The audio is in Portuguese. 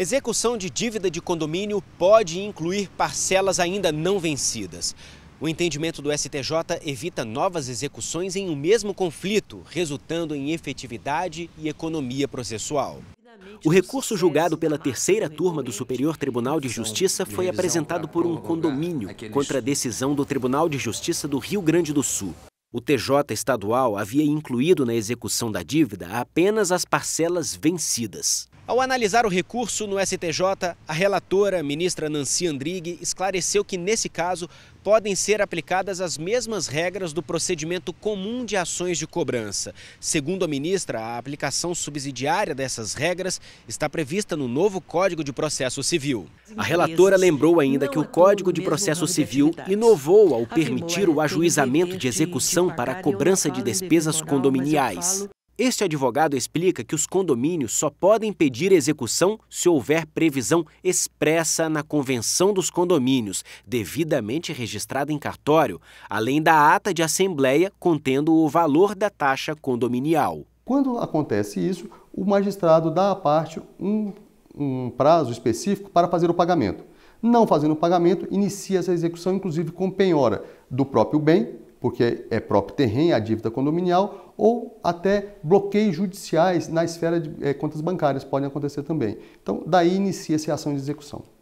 Execução de dívida de condomínio pode incluir parcelas ainda não vencidas. O entendimento do STJ evita novas execuções em um mesmo conflito, resultando em efetividade e economia processual. O recurso julgado pela terceira turma do Superior Tribunal de Justiça foi apresentado por um condomínio contra a decisão do Tribunal de Justiça do Rio Grande do Sul. O TJ estadual havia incluído na execução da dívida apenas as parcelas vencidas. Ao analisar o recurso no STJ, a relatora, ministra Nancy Andrighi, esclareceu que, nesse caso, podem ser aplicadas as mesmas regras do procedimento comum de ações de cobrança. Segundo a ministra, a aplicação subsidiária dessas regras está prevista no novo Código de Processo Civil. A relatora lembrou ainda que o Código de Processo Civil inovou ao permitir o ajuizamento de execução para a cobrança de despesas condominiais. Este advogado explica que os condomínios só podem pedir execução se houver previsão expressa na Convenção dos Condomínios, devidamente registrada em cartório, além da ata de assembleia contendo o valor da taxa condominial. Quando acontece isso, o magistrado dá à parte um, um prazo específico para fazer o pagamento. Não fazendo o pagamento, inicia essa execução, inclusive com penhora do próprio bem porque é próprio terreno, é a dívida condominial, ou até bloqueios judiciais na esfera de é, contas bancárias podem acontecer também. Então, daí inicia-se a ação de execução.